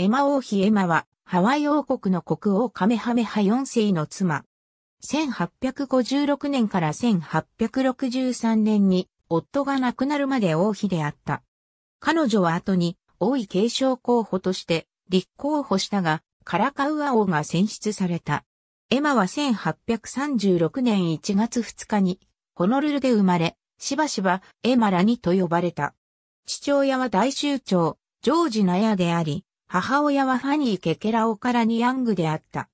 エマ王妃エマは、ハワイ王国の国王カメハメハ4世の妻。1856年から1863年に、夫が亡くなるまで王妃であった。彼女は後に、王位継承候補として、立候補したが、カラカウア王が選出された。エマは1836年1月2日に、ホノルルで生まれ、しばしばエマラニと呼ばれた。父親は大衆長、ジョージ・ナヤであり、母親はファニー・ケケラオカラニヤングであった。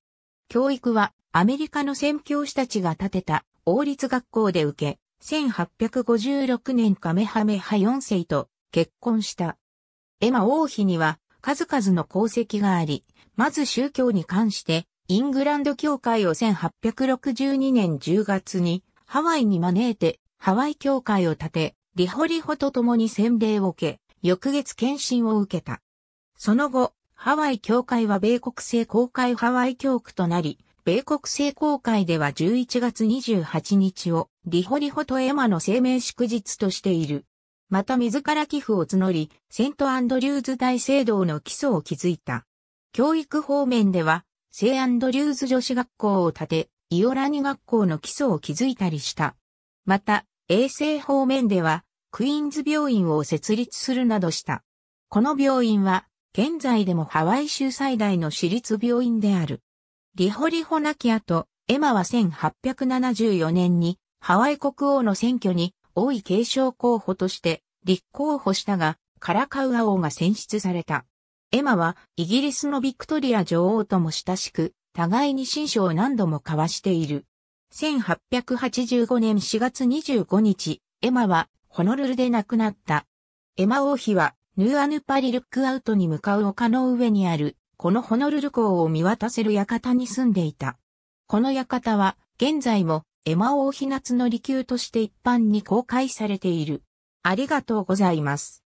教育はアメリカの宣教師たちが建てた王立学校で受け、1856年カメハメハ4世と結婚した。エマ王妃には数々の功績があり、まず宗教に関してイングランド教会を1862年10月にハワイに招いてハワイ教会を建て、リホリホと共に洗礼を受け、翌月検診を受けた。その後、ハワイ教会は米国製公会ハワイ教区となり、米国製公会では11月28日をリホリホとエマの生命祝日としている。また自ら寄付を募り、セントアンドリューズ大聖堂の基礎を築いた。教育方面では、聖アンドリューズ女子学校を建て、イオラニ学校の基礎を築いたりした。また、衛生方面では、クイーンズ病院を設立するなどした。この病院は、現在でもハワイ州最大の私立病院である。リホリホナキアとエマは1874年にハワイ国王の選挙に王位継承候補として立候補したが、カラカウア王が選出された。エマはイギリスのビクトリア女王とも親しく、互いに親書を何度も交わしている。1885年4月25日、エマはホノルルで亡くなった。エマ王妃はヌーアヌパリルックアウトに向かう丘の上にある、このホノルル港を見渡せる館に住んでいた。この館は、現在も、エマ王妃夏の離宮として一般に公開されている。ありがとうございます。